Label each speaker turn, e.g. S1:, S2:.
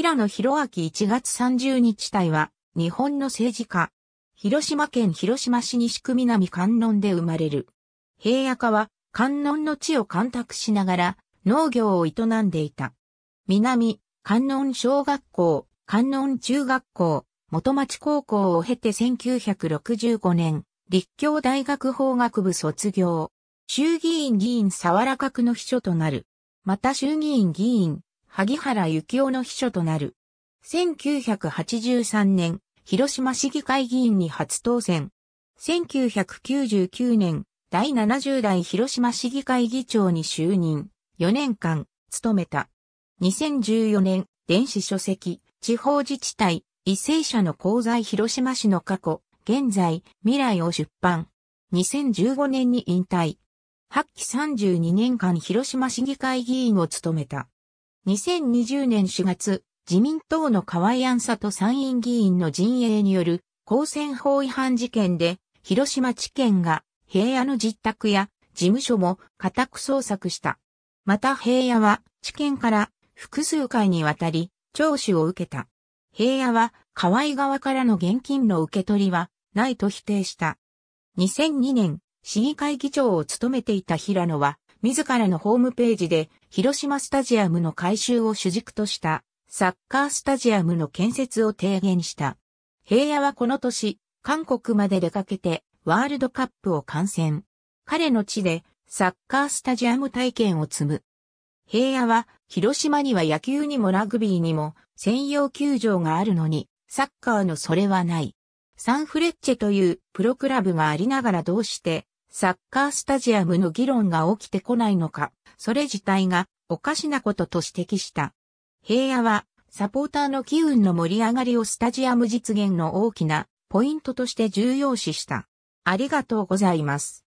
S1: 平野博明1月30日隊は、日本の政治家。広島県広島市西区南観音で生まれる。平野家は、観音の地を干拓しながら、農業を営んでいた。南、観音小学校、観音中学校、元町高校を経て1965年、立教大学法学部卒業。衆議院議員沢良閣の秘書となる。また衆議院議員、萩原幸雄の秘書となる。1983年、広島市議会議員に初当選。1999年、第70代広島市議会議長に就任。4年間、務めた。2014年、電子書籍、地方自治体、一政者の功罪広島市の過去、現在、未来を出版。2015年に引退。8期32年間広島市議会議員を務めた。2020年4月、自民党の河井安里参院議員の陣営による公選法違反事件で、広島地検が平野の実宅や事務所も家宅捜索した。また平野は地検から複数回にわたり聴取を受けた。平野は河井側からの現金の受け取りはないと否定した。2002年、市議会議長を務めていた平野は自らのホームページで、広島スタジアムの改修を主軸とした、サッカースタジアムの建設を提言した。平野はこの年、韓国まで出かけて、ワールドカップを観戦。彼の地で、サッカースタジアム体験を積む。平野は、広島には野球にもラグビーにも、専用球場があるのに、サッカーのそれはない。サンフレッチェというプロクラブがありながらどうしてサッカースタジアムの議論が起きてこないのか、それ自体がおかしなことと指摘した。平野は、サポーターの機運の盛り上がりをスタジアム実現の大きなポイントとして重要視した。ありがとうございます。